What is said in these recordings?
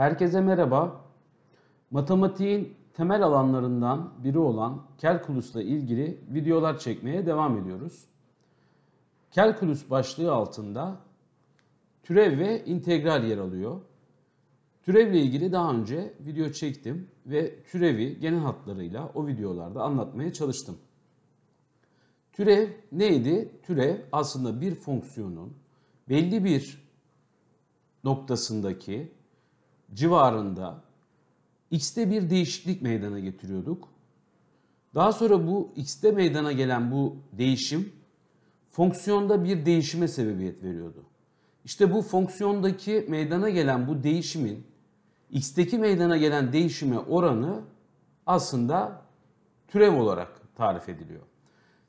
Herkese merhaba. Matematiğin temel alanlarından biri olan Kelkulus'la ilgili videolar çekmeye devam ediyoruz. Kelkulus başlığı altında türev ve integral yer alıyor. Türevle ilgili daha önce video çektim ve türevi genel hatlarıyla o videolarda anlatmaya çalıştım. Türev neydi? Türev aslında bir fonksiyonun belli bir noktasındaki civarında X'te bir değişiklik meydana getiriyorduk. Daha sonra bu X'te meydana gelen bu değişim fonksiyonda bir değişime sebebiyet veriyordu. İşte bu fonksiyondaki meydana gelen bu değişimin x'teki meydana gelen değişime oranı aslında türev olarak tarif ediliyor.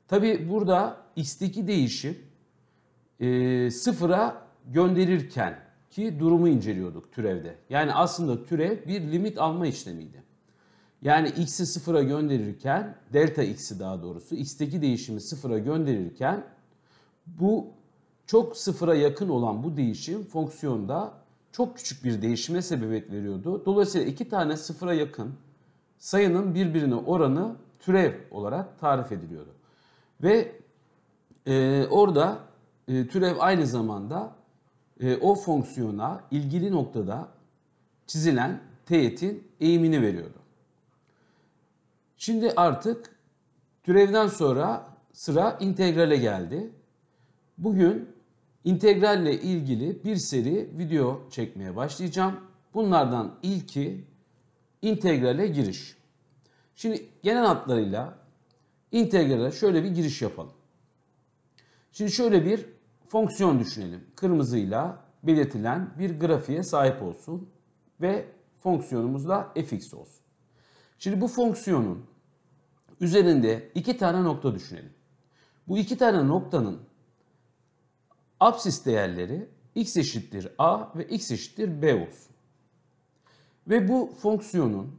Tabi burada x'teki değişim e, sıfıra gönderirken ki durumu inceliyorduk türevde. Yani aslında türev bir limit alma işlemiydi. Yani x'i sıfıra gönderirken, delta x'i daha doğrusu, x'teki değişimi sıfıra gönderirken bu çok sıfıra yakın olan bu değişim fonksiyonda çok küçük bir değişime sebebiyet veriyordu. Dolayısıyla iki tane sıfıra yakın sayının birbirine oranı türev olarak tarif ediliyordu. Ve e, orada e, türev aynı zamanda e, o fonksiyona ilgili noktada çizilen teğetin eğimini veriyordu. Şimdi artık türevden sonra sıra integrale geldi. Bugün integralle ilgili bir seri video çekmeye başlayacağım. Bunlardan ilki integrale giriş. Şimdi genel hatlarıyla integrale şöyle bir giriş yapalım. Şimdi şöyle bir fonksiyon düşünelim. Kırmızıyla belirtilen bir grafiğe sahip olsun ve fonksiyonumuz da fx olsun. Şimdi bu fonksiyonun üzerinde iki tane nokta düşünelim. Bu iki tane noktanın absis değerleri x eşittir a ve x eşittir b olsun. Ve bu fonksiyonun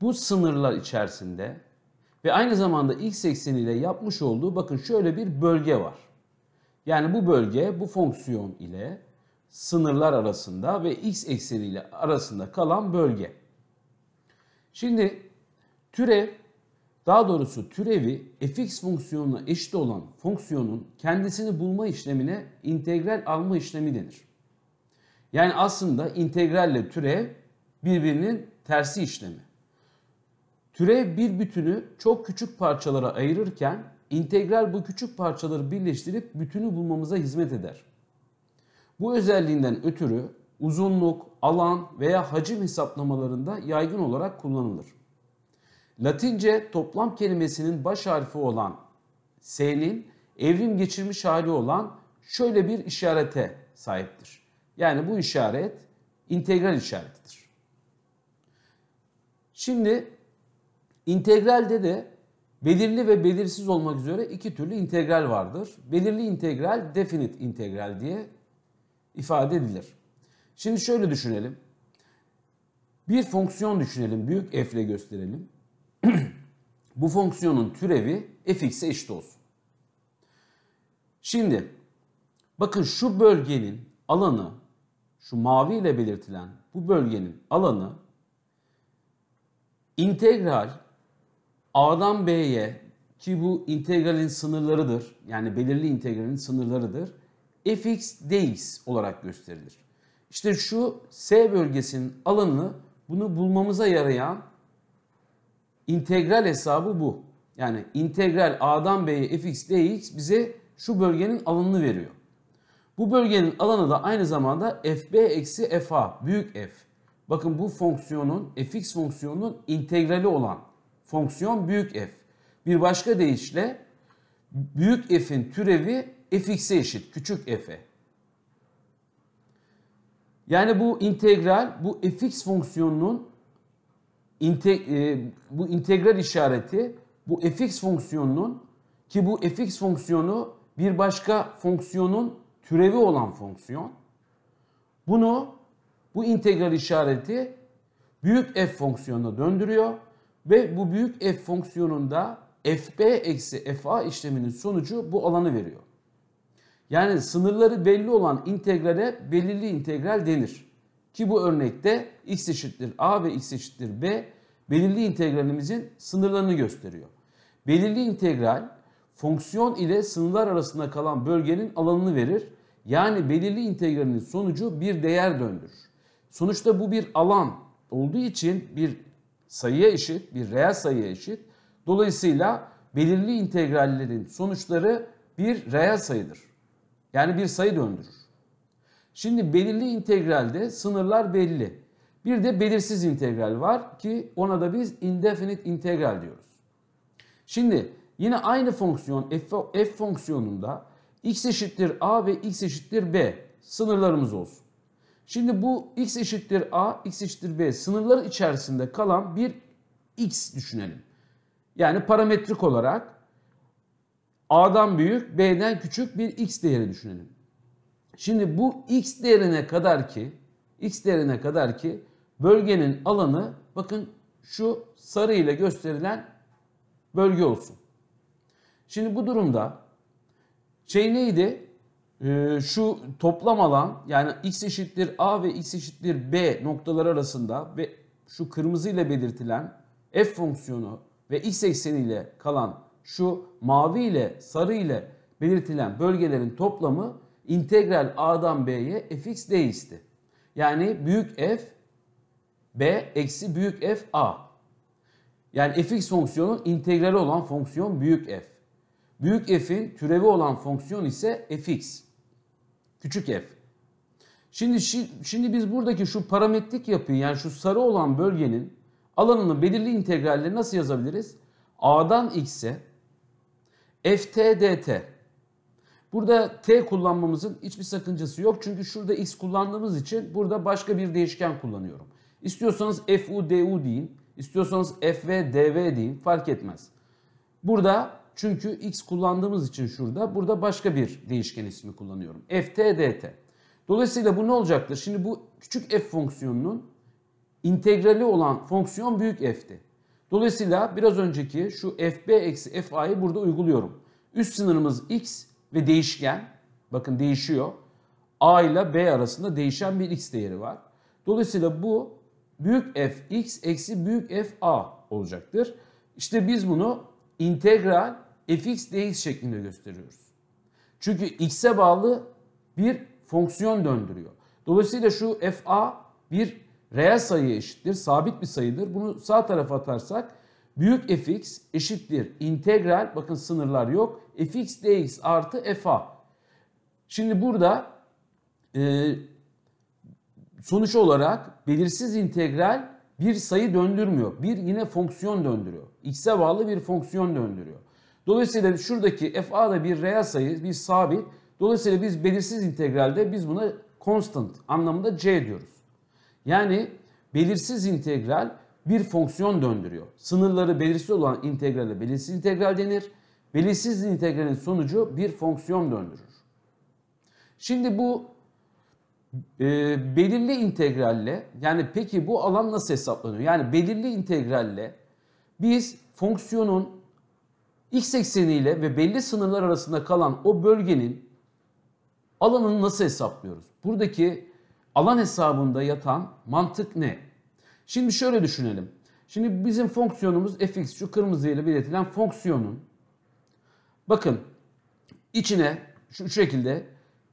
bu sınırlar içerisinde ve aynı zamanda x ekseniyle yapmış olduğu bakın şöyle bir bölge var. Yani bu bölge bu fonksiyon ile sınırlar arasında ve x ekseni ile arasında kalan bölge. Şimdi türev daha doğrusu türevi fx fonksiyonuna eşit olan fonksiyonun kendisini bulma işlemine integral alma işlemi denir. Yani aslında integralle türev birbirinin tersi işlemi. Türev bir bütünü çok küçük parçalara ayırırken integral bu küçük parçaları birleştirip bütünü bulmamıza hizmet eder. Bu özelliğinden ötürü uzunluk, alan veya hacim hesaplamalarında yaygın olarak kullanılır. Latince toplam kelimesinin baş harfi olan S'nin evrim geçirmiş hali olan şöyle bir işarete sahiptir. Yani bu işaret integral işaretidir. Şimdi integralde de Belirli ve belirsiz olmak üzere iki türlü integral vardır. Belirli integral definite integral diye ifade edilir. Şimdi şöyle düşünelim. Bir fonksiyon düşünelim. Büyük f ile gösterelim. Bu fonksiyonun türevi fx'e eşit olsun. Şimdi bakın şu bölgenin alanı şu mavi ile belirtilen bu bölgenin alanı integral A'dan B'ye ki bu integralin sınırlarıdır. Yani belirli integralin sınırlarıdır. fx dx olarak gösterilir. İşte şu S bölgesinin alanını bunu bulmamıza yarayan integral hesabı bu. Yani integral A'dan B'ye fx dx bize şu bölgenin alanını veriyor. Bu bölgenin alanı da aynı zamanda fb eksi fa büyük f. Bakın bu fonksiyonun fx fonksiyonunun integrali olan fonksiyon büyük F. Bir başka deyişle büyük F'in türevi fx'e eşit küçük f'e. Yani bu integral bu fx fonksiyonunun e, bu integral işareti bu fx fonksiyonunun ki bu fx fonksiyonu bir başka fonksiyonun türevi olan fonksiyon. Bunu bu integral işareti büyük f fonksiyonuna döndürüyor ve bu büyük f fonksiyonunda fb eksi fa işleminin sonucu bu alanı veriyor. Yani sınırları belli olan integrale belirli integral denir. Ki bu örnekte x eşittir a ve x eşittir b belirli integralimizin sınırlarını gösteriyor. Belirli integral fonksiyon ile sınırlar arasında kalan bölgenin alanını verir. Yani belirli integralin sonucu bir değer döndürür. Sonuçta bu bir alan olduğu için bir sayıya eşit, bir reel sayıya eşit. Dolayısıyla belirli integrallerin sonuçları bir reel sayıdır. Yani bir sayı döndürür. Şimdi belirli integralde sınırlar belli. Bir de belirsiz integral var ki ona da biz indefinite integral diyoruz. Şimdi yine aynı fonksiyon f, f fonksiyonunda x eşittir a ve x eşittir b sınırlarımız olsun. Şimdi bu x eşittir a, x eşittir b sınırları içerisinde kalan bir x düşünelim. Yani parametrik olarak a'dan büyük, b'den küçük bir x değeri düşünelim. Şimdi bu x değerine kadar ki x değerine kadar ki bölgenin alanı bakın şu sarı ile gösterilen bölge olsun. Şimdi bu durumda şey neydi? Ee, şu toplam alan yani x eşittir a ve x eşittir b noktalar arasında ve şu kırmızı ile belirtilen f fonksiyonu ve x ekseni ile kalan şu mavi ile sarı ile belirtilen bölgelerin toplamı integral a'dan b'ye fx dx'ti. Yani büyük f b eksi büyük f a. Yani fx fonksiyonun integrali olan fonksiyon büyük f. Büyük f'in türevi olan fonksiyon ise fx. Küçük f. Şimdi şimdi biz buradaki şu parametrik yapıyı yani şu sarı olan bölgenin alanını belirli integralleri nasıl yazabiliriz? A'dan x'e ft dt. Burada t kullanmamızın hiçbir sakıncası yok. Çünkü şurada x kullandığımız için burada başka bir değişken kullanıyorum. İstiyorsanız fu du deyin. İstiyorsanız fv dv deyin. Fark etmez. Burada çünkü x kullandığımız için şurada. Burada başka bir değişken ismi kullanıyorum. ft dt. Dolayısıyla bu ne olacaktır? Şimdi bu küçük f fonksiyonunun integrali olan fonksiyon büyük f'ti. Dolayısıyla biraz önceki şu fb eksi fa'yı burada uyguluyorum. Üst sınırımız x ve değişken. Bakın değişiyor. a ile b arasında değişen bir x değeri var. Dolayısıyla bu büyük f x eksi büyük f a olacaktır. İşte biz bunu integral fx dx şeklinde gösteriyoruz. Çünkü x'e bağlı bir fonksiyon döndürüyor. Dolayısıyla şu fa bir reel sayı eşittir, sabit bir sayıdır. Bunu sağ tarafa atarsak büyük fx eşittir integral, bakın sınırlar yok, fx dx artı fa. Şimdi burada e, sonuç olarak belirsiz integral bir sayı döndürmüyor. Bir yine fonksiyon döndürüyor. X'e bağlı bir fonksiyon döndürüyor. Dolayısıyla şuradaki FA da bir reel sayı, bir sabit. Dolayısıyla biz belirsiz integralde biz buna constant anlamında C diyoruz. Yani belirsiz integral bir fonksiyon döndürüyor. Sınırları belirsiz olan integrale belirsiz integral denir. Belirsiz integralin sonucu bir fonksiyon döndürür. Şimdi bu e, belirli integralle yani peki bu alan nasıl hesaplanıyor? Yani belirli integralle biz fonksiyonun x ekseniyle ve belli sınırlar arasında kalan o bölgenin alanını nasıl hesaplıyoruz? Buradaki alan hesabında yatan mantık ne? Şimdi şöyle düşünelim. Şimdi bizim fonksiyonumuz fx şu kırmızı ile belirtilen fonksiyonun bakın içine şu şekilde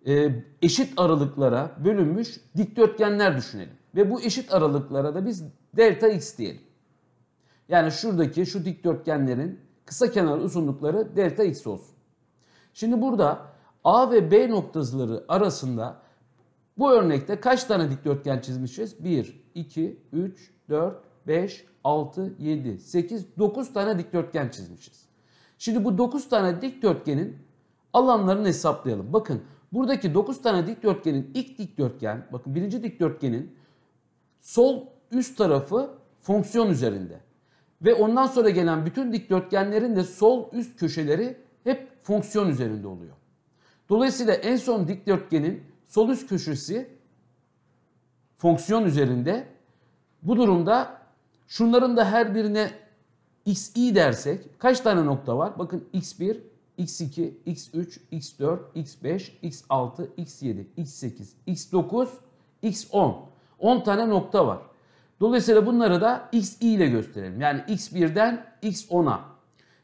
e, eşit aralıklara bölünmüş dikdörtgenler düşünelim. Ve bu eşit aralıklara da biz delta x diyelim. Yani şuradaki şu dikdörtgenlerin kısa kenar uzunlukları delta x olsun. Şimdi burada A ve B noktaları arasında bu örnekte kaç tane dikdörtgen çizmişiz? 1, 2, 3, 4, 5, 6, 7, 8, 9 tane dikdörtgen çizmişiz. Şimdi bu 9 tane dikdörtgenin alanlarını hesaplayalım. Bakın buradaki 9 tane dikdörtgenin ilk dikdörtgen, bakın birinci dikdörtgenin sol üst tarafı fonksiyon üzerinde. Ve ondan sonra gelen bütün dikdörtgenlerin de sol üst köşeleri hep fonksiyon üzerinde oluyor. Dolayısıyla en son dikdörtgenin sol üst köşesi fonksiyon üzerinde. Bu durumda şunların da her birine xi dersek kaç tane nokta var? Bakın x1, x2, x3, x4, x5, x6, x7, x8, x9, x10. 10 tane nokta var. Dolayısıyla bunları da x i ile gösterelim. Yani x1'den x10'a.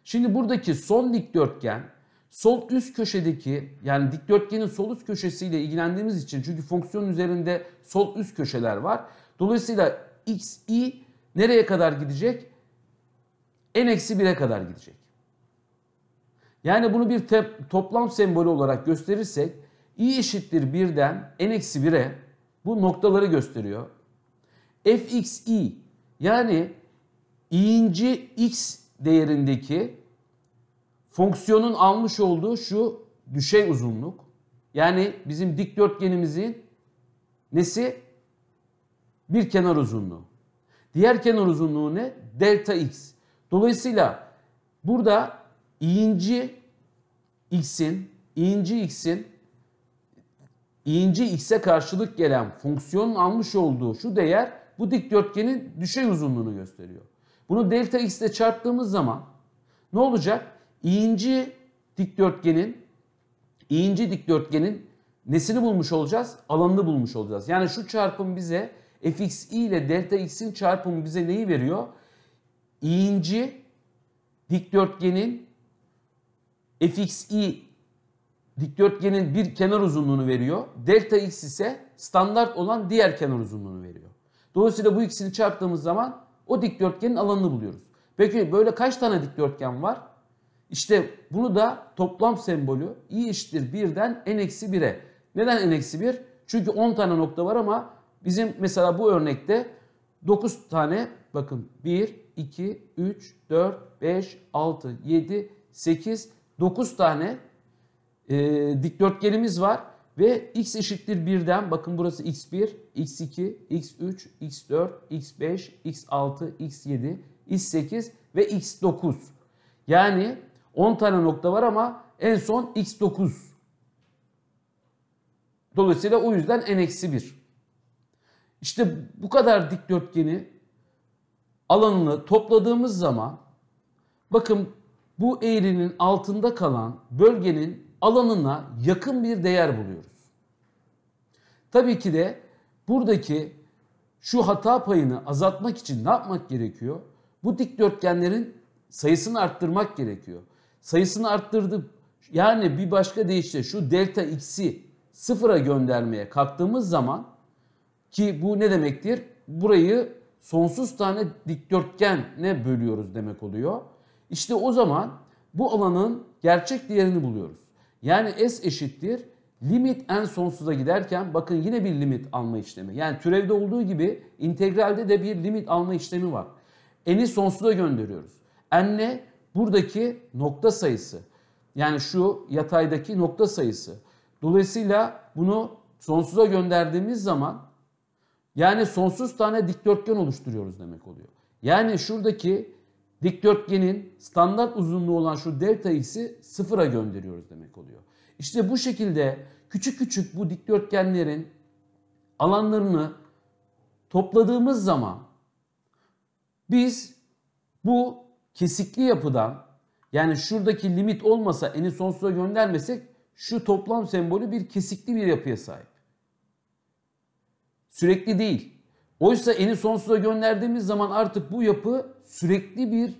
Şimdi buradaki son dikdörtgen sol üst köşedeki yani dikdörtgenin sol üst köşesiyle ilgilendiğimiz için çünkü fonksiyon üzerinde sol üst köşeler var. Dolayısıyla x i nereye kadar gidecek? n-1'e kadar gidecek. Yani bunu bir toplam sembolü olarak gösterirsek i eşittir 1'den n-1'e bu noktaları gösteriyor fxi yani i'inci x değerindeki fonksiyonun almış olduğu şu düşey uzunluk. Yani bizim dikdörtgenimizin nesi? Bir kenar uzunluğu. Diğer kenar uzunluğu ne? Delta x. Dolayısıyla burada i'inci x'in i'inci x'in i'inci x'e karşılık gelen fonksiyonun almış olduğu şu değer bu dikdörtgenin düşey uzunluğunu gösteriyor. Bunu delta x ile çarptığımız zaman ne olacak? İnci dikdörtgenin İnci dikdörtgenin nesini bulmuş olacağız? Alanını bulmuş olacağız. Yani şu çarpım bize fxi ile delta x'in çarpımı bize neyi veriyor? İnci dikdörtgenin fxi dikdörtgenin bir kenar uzunluğunu veriyor. Delta x ise standart olan diğer kenar uzunluğunu veriyor. Dolayısıyla bu ikisini çarptığımız zaman o dikdörtgenin alanını buluyoruz. Peki böyle kaç tane dikdörtgen var? İşte bunu da toplam sembolü i eşittir 1'den n eksi 1'e. Neden n eksi 1? Çünkü 10 tane nokta var ama bizim mesela bu örnekte 9 tane bakın 1, 2, 3, 4, 5, 6, 7, 8, 9 tane e, dikdörtgenimiz var. Ve x eşittir 1'den bakın burası x1, x2, x3, x4, x5, x6, x7, x8 ve x9. Yani 10 tane nokta var ama en son x9. Dolayısıyla o yüzden n-1. İşte bu kadar dikdörtgeni alanını topladığımız zaman bakın bu eğrinin altında kalan bölgenin alanına yakın bir değer buluyoruz. Tabii ki de buradaki şu hata payını azaltmak için ne yapmak gerekiyor? Bu dikdörtgenlerin sayısını arttırmak gerekiyor. Sayısını arttırdık yani bir başka deyişle şu delta x'i sıfıra göndermeye kalktığımız zaman ki bu ne demektir? Burayı sonsuz tane dikdörtgenle bölüyoruz demek oluyor. İşte o zaman bu alanın gerçek değerini buluyoruz. Yani S eşittir Limit en sonsuza giderken bakın yine bir limit alma işlemi. Yani türevde olduğu gibi integralde de bir limit alma işlemi var. N'i sonsuza gönderiyoruz. N ne? Buradaki nokta sayısı. Yani şu yataydaki nokta sayısı. Dolayısıyla bunu sonsuza gönderdiğimiz zaman yani sonsuz tane dikdörtgen oluşturuyoruz demek oluyor. Yani şuradaki dikdörtgenin standart uzunluğu olan şu delta x'i sıfıra gönderiyoruz demek oluyor. İşte bu şekilde küçük küçük bu dikdörtgenlerin alanlarını topladığımız zaman biz bu kesikli yapıdan yani şuradaki limit olmasa eni sonsuza göndermesek şu toplam sembolü bir kesikli bir yapıya sahip. Sürekli değil. Oysa eni sonsuza gönderdiğimiz zaman artık bu yapı sürekli bir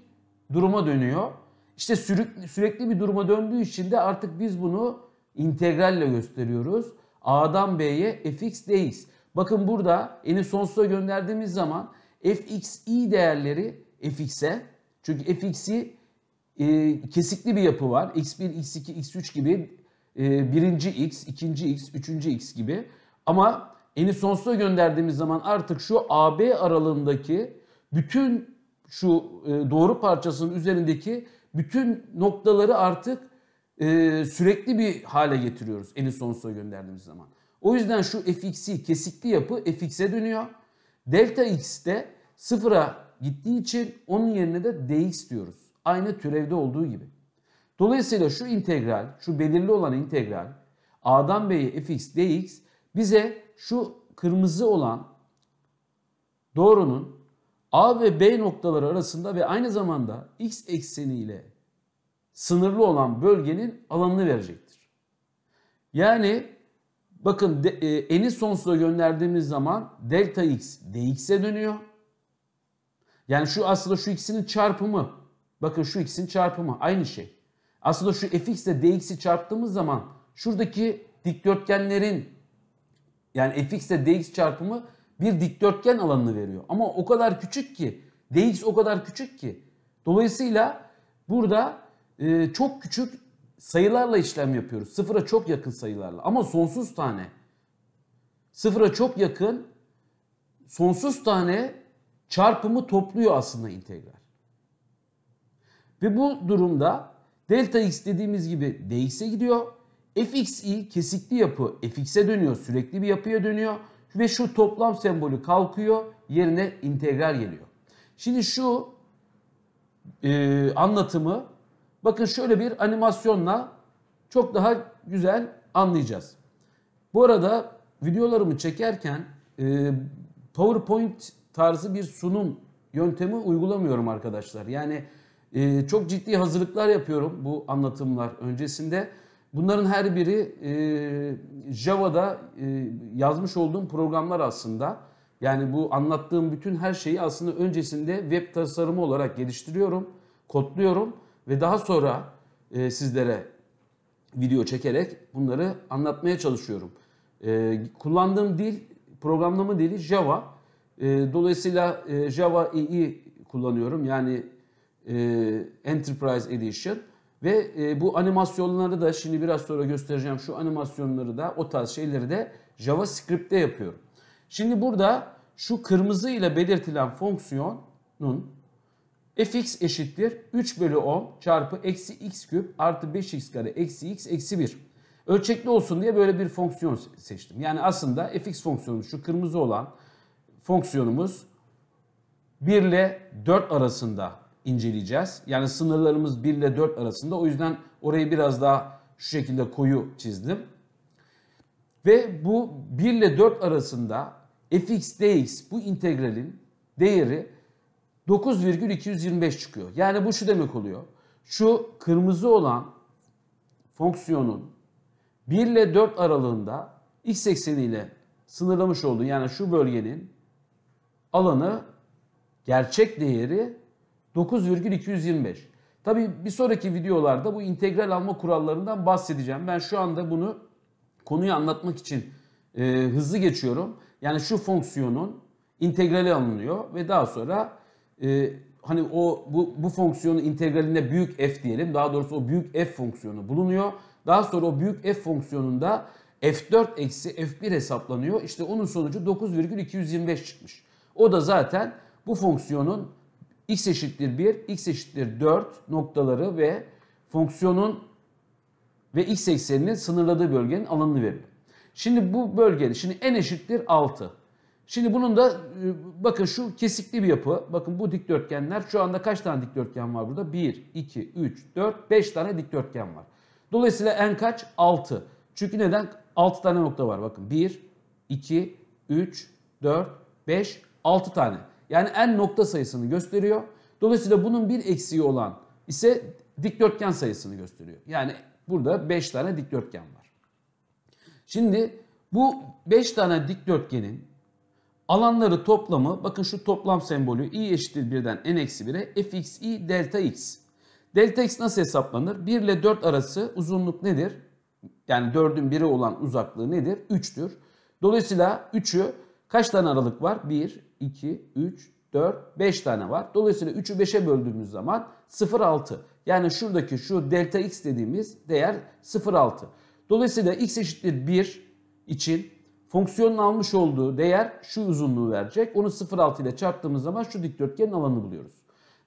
duruma dönüyor. İşte sürekli, sürekli bir duruma döndüğü için de artık biz bunu integralle gösteriyoruz. A'dan B'ye fx dx. Bakın burada eni sonsuza gönderdiğimiz zaman fxi değerleri fx'e çünkü fx'i e, kesikli bir yapı var. x1, x2, x3 gibi e, birinci x, ikinci x, üçüncü x gibi. Ama eni sonsuza gönderdiğimiz zaman artık şu AB aralığındaki bütün şu e, doğru parçasının üzerindeki bütün noktaları artık e, sürekli bir hale getiriyoruz eli sonsuza gönderdiğimiz zaman. O yüzden şu fx'i kesikli yapı fx'e dönüyor. Delta x de sıfıra gittiği için onun yerine de dx diyoruz. Aynı türevde olduğu gibi. Dolayısıyla şu integral, şu belirli olan integral a'dan b'ye fx dx bize şu kırmızı olan doğrunun a ve b noktaları arasında ve aynı zamanda x ekseni ile sınırlı olan bölgenin alanını verecektir. Yani bakın de, e, eni sonsuza gönderdiğimiz zaman delta x dx'e dönüyor. Yani şu aslında şu ikisinin çarpımı. Bakın şu ikisinin çarpımı aynı şey. Aslında şu fx ile dx'i çarptığımız zaman şuradaki dikdörtgenlerin yani fx ile dx çarpımı bir dikdörtgen alanını veriyor. Ama o kadar küçük ki dx o kadar küçük ki. Dolayısıyla burada e, çok küçük sayılarla işlem yapıyoruz. Sıfıra çok yakın sayılarla ama sonsuz tane. Sıfıra çok yakın sonsuz tane çarpımı topluyor aslında integral. Ve bu durumda delta x dediğimiz gibi dx'e gidiyor. fx'i kesikli yapı fx'e dönüyor. Sürekli bir yapıya dönüyor. Ve şu toplam sembolü kalkıyor. Yerine integral geliyor. Şimdi şu e, anlatımı Bakın şöyle bir animasyonla çok daha güzel anlayacağız. Bu arada videolarımı çekerken e, PowerPoint tarzı bir sunum yöntemi uygulamıyorum arkadaşlar. Yani e, çok ciddi hazırlıklar yapıyorum bu anlatımlar öncesinde. Bunların her biri e, Java'da e, yazmış olduğum programlar aslında. Yani bu anlattığım bütün her şeyi aslında öncesinde web tasarımı olarak geliştiriyorum, kodluyorum ve daha sonra e, sizlere video çekerek bunları anlatmaya çalışıyorum. E, kullandığım dil, programlama dili Java. E, dolayısıyla e, Java EE kullanıyorum. Yani e, Enterprise Edition. Ve e, bu animasyonları da şimdi biraz sonra göstereceğim. Şu animasyonları da o tarz şeyleri de JavaScript'te yapıyorum. Şimdi burada şu kırmızı ile belirtilen fonksiyonun fx eşittir 3 bölü 10 çarpı eksi x küp artı 5x kare eksi x eksi 1. Ölçekli olsun diye böyle bir fonksiyon seçtim. Yani aslında fx fonksiyonumuz şu kırmızı olan fonksiyonumuz 1 ile 4 arasında inceleyeceğiz. Yani sınırlarımız 1 ile 4 arasında. O yüzden orayı biraz daha şu şekilde koyu çizdim. Ve bu 1 ile 4 arasında fx dx bu integralin değeri 9,225 çıkıyor. Yani bu şu demek oluyor. Şu kırmızı olan fonksiyonun 1 ile 4 aralığında x ekseniyle sınırlamış olduğu yani şu bölgenin alanı gerçek değeri 9,225. Tabi bir sonraki videolarda bu integral alma kurallarından bahsedeceğim. Ben şu anda bunu konuyu anlatmak için e, hızlı geçiyorum. Yani şu fonksiyonun integrali alınıyor ve daha sonra e, hani o bu, bu fonksiyonu integralinde büyük f diyelim. Daha doğrusu o büyük f fonksiyonu bulunuyor. Daha sonra o büyük f fonksiyonunda f4 eksi f1 hesaplanıyor. İşte onun sonucu 9,225 çıkmış. O da zaten bu fonksiyonun x eşittir 1, x eşittir 4 noktaları ve fonksiyonun ve x ekseninin sınırladığı bölgenin alanını veriyor. Şimdi bu bölgenin, şimdi n eşittir 6. Şimdi bunun da e, bakın şu kesikli bir yapı. Bakın bu dikdörtgenler şu anda kaç tane dikdörtgen var burada? 1, 2, 3, 4, 5 tane dikdörtgen var. Dolayısıyla en kaç? 6. Çünkü neden? 6 tane nokta var bakın. 1, 2, 3, 4, 5, 6 tane. Yani en nokta sayısını gösteriyor. Dolayısıyla bunun bir eksiği olan ise dikdörtgen sayısını gösteriyor. Yani burada 5 tane dikdörtgen var. Şimdi bu 5 tane dikdörtgenin Alanları toplamı bakın şu toplam sembolü i eşittir 1'den n eksi 1'e fx i delta x. Delta x nasıl hesaplanır? 1 ile 4 arası uzunluk nedir? Yani 4'ün 1'e olan uzaklığı nedir? 3'tür. Dolayısıyla 3'ü kaç tane aralık var? 1, 2, 3, 4, 5 tane var. Dolayısıyla 3'ü 5'e böldüğümüz zaman 0,6. Yani şuradaki şu delta x dediğimiz değer 0,6. Dolayısıyla x eşittir 1 için Fonksiyonun almış olduğu değer şu uzunluğu verecek. Onu 0,6 ile çarptığımız zaman şu dikdörtgenin alanını buluyoruz.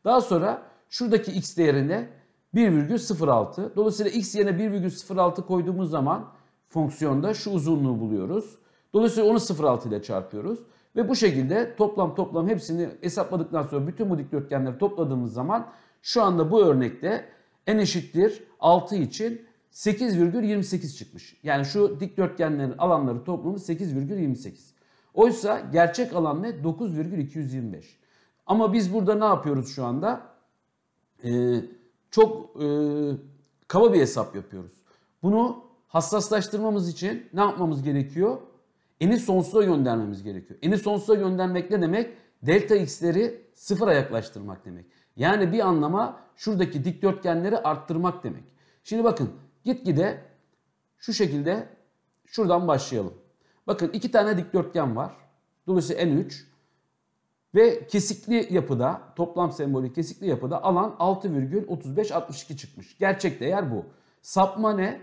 Daha sonra şuradaki x değerine 1,06. Dolayısıyla x yerine 1,06 koyduğumuz zaman fonksiyonda şu uzunluğu buluyoruz. Dolayısıyla onu 0,6 ile çarpıyoruz. Ve bu şekilde toplam toplam hepsini hesapladıktan sonra bütün bu dikdörtgenleri topladığımız zaman şu anda bu örnekte n eşittir 6 için 8,28 çıkmış. Yani şu dikdörtgenlerin alanları toplamı 8,28. Oysa gerçek alan ne? 9,225. Ama biz burada ne yapıyoruz şu anda? Ee, çok e, kaba bir hesap yapıyoruz. Bunu hassaslaştırmamız için ne yapmamız gerekiyor? Eni sonsuza göndermemiz gerekiyor. Eni sonsuza göndermek ne demek? Delta x'leri sıfıra yaklaştırmak demek. Yani bir anlama şuradaki dikdörtgenleri arttırmak demek. Şimdi bakın Gitgide şu şekilde şuradan başlayalım. Bakın iki tane dikdörtgen var. Dolayısıyla N3 ve kesikli yapıda toplam sembolü kesikli yapıda alan 6,3562 çıkmış. Gerçek değer bu. Sapma ne?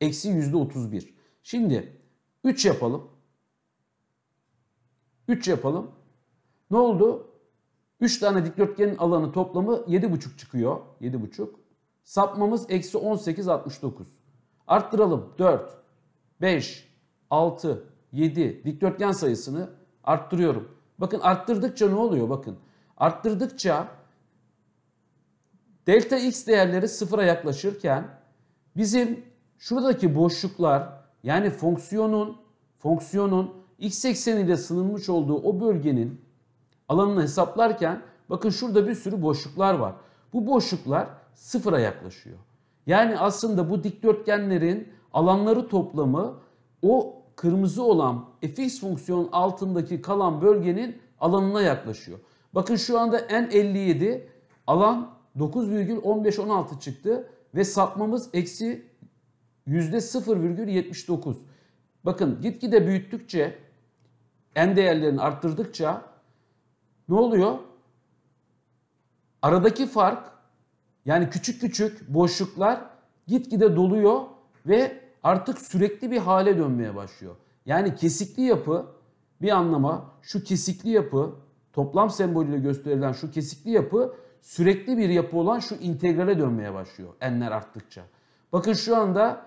Eksi %31. Şimdi 3 yapalım. 3 yapalım. Ne oldu? 3 tane dikdörtgenin alanı toplamı 7,5 çıkıyor. 7,5. Sapmamız eksi 18 69. Arttıralım 4, 5, 6, 7 dikdörtgen sayısını arttırıyorum. Bakın arttırdıkça ne oluyor bakın. Arttırdıkça delta x değerleri sıfıra yaklaşırken bizim şuradaki boşluklar yani fonksiyonun fonksiyonun x ekseniyle sınırmış olduğu o bölgenin alanını hesaplarken bakın şurada bir sürü boşluklar var. Bu boşluklar sıfıra yaklaşıyor. Yani aslında bu dikdörtgenlerin alanları toplamı o kırmızı olan fx fonksiyon altındaki kalan bölgenin alanına yaklaşıyor. Bakın şu anda n57 alan 9,1516 çıktı ve sapmamız eksi %0,79. Bakın gitgide büyüttükçe n değerlerini arttırdıkça ne oluyor? Aradaki fark yani küçük küçük boşluklar gitgide doluyor ve artık sürekli bir hale dönmeye başlıyor. Yani kesikli yapı bir anlama şu kesikli yapı toplam sembolüyle gösterilen şu kesikli yapı sürekli bir yapı olan şu integrale dönmeye başlıyor enler arttıkça. Bakın şu anda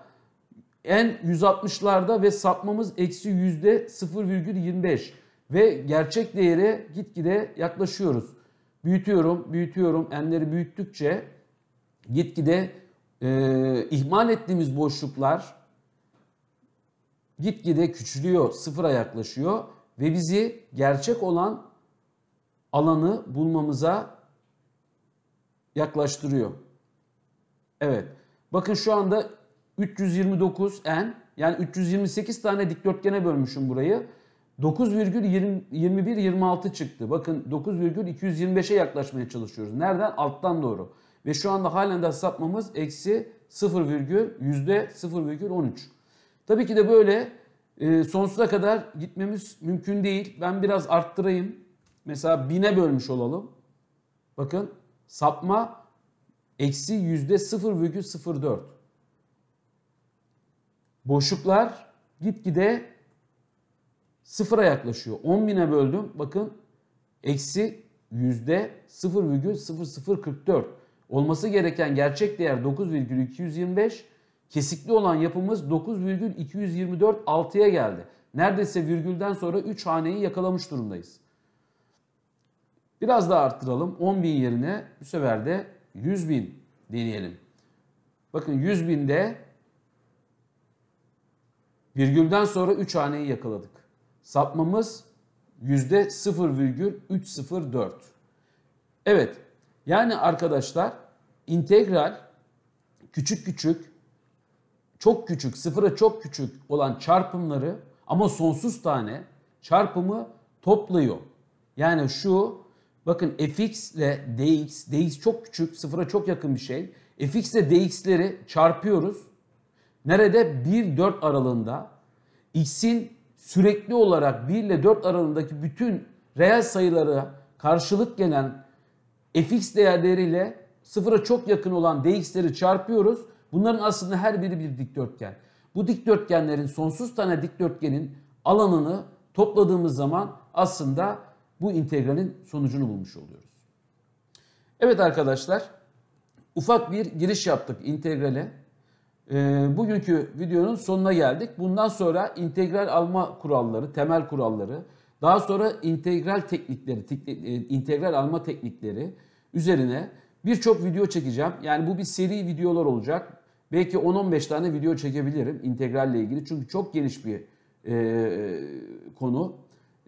en 160'larda ve sapmamız eksi yüzde 0,25 ve gerçek değere gitgide yaklaşıyoruz. Büyütüyorum, büyütüyorum. Enleri büyüttükçe gitgide e, ihmal ettiğimiz boşluklar gitgide küçülüyor, sıfıra yaklaşıyor ve bizi gerçek olan alanı bulmamıza yaklaştırıyor. Evet. Bakın şu anda 329 n yani 328 tane dikdörtgene bölmüşüm burayı. 9,21-26 çıktı. Bakın 9,225'e yaklaşmaya çalışıyoruz. Nereden? Alttan doğru. Ve şu anda halen de sapmamız eksi 0,0,13. Tabii ki de böyle e, sonsuza kadar gitmemiz mümkün değil. Ben biraz arttırayım. Mesela 1000'e bölmüş olalım. Bakın sapma eksi yüzde %0,04. Boşluklar gitgide sıfıra yaklaşıyor. bin'e böldüm. Bakın eksi yüzde %0,0044. Olması gereken gerçek değer 9,225. Kesikli olan yapımız 9,224 6'ya geldi. Neredeyse virgülden sonra 3 haneyi yakalamış durumdayız. Biraz daha arttıralım. 10 bin yerine bu sefer de 100 bin deneyelim. Bakın 100 binde virgülden sonra 3 haneyi yakaladık. Sapmamız %0,304. Evet yani arkadaşlar integral küçük küçük çok küçük sıfıra çok küçük olan çarpımları ama sonsuz tane çarpımı topluyor. Yani şu bakın fx ile dx, dx çok küçük sıfıra çok yakın bir şey. fx ile dx'leri çarpıyoruz. Nerede? 1-4 aralığında x'in sürekli olarak 1 ile 4 aralığındaki bütün reel sayılara karşılık gelen fx değerleriyle sıfıra çok yakın olan dx'leri çarpıyoruz. Bunların aslında her biri bir dikdörtgen. Bu dikdörtgenlerin sonsuz tane dikdörtgenin alanını topladığımız zaman aslında bu integralin sonucunu bulmuş oluyoruz. Evet arkadaşlar ufak bir giriş yaptık integrale. E, bugünkü videonun sonuna geldik. Bundan sonra integral alma kuralları, temel kuralları, daha sonra integral teknikleri, e, integral alma teknikleri, üzerine birçok video çekeceğim. Yani bu bir seri videolar olacak. Belki 10-15 tane video çekebilirim integralle ilgili. Çünkü çok geniş bir e, konu.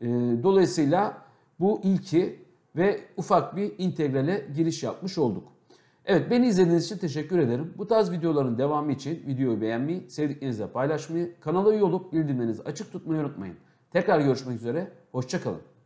E, dolayısıyla bu ilki ve ufak bir integrale giriş yapmış olduk. Evet beni izlediğiniz için teşekkür ederim. Bu tarz videoların devamı için videoyu beğenmeyi, sevdiklerinizle paylaşmayı, kanala üye olup bildirimlerinizi açık tutmayı unutmayın. Tekrar görüşmek üzere, hoşçakalın.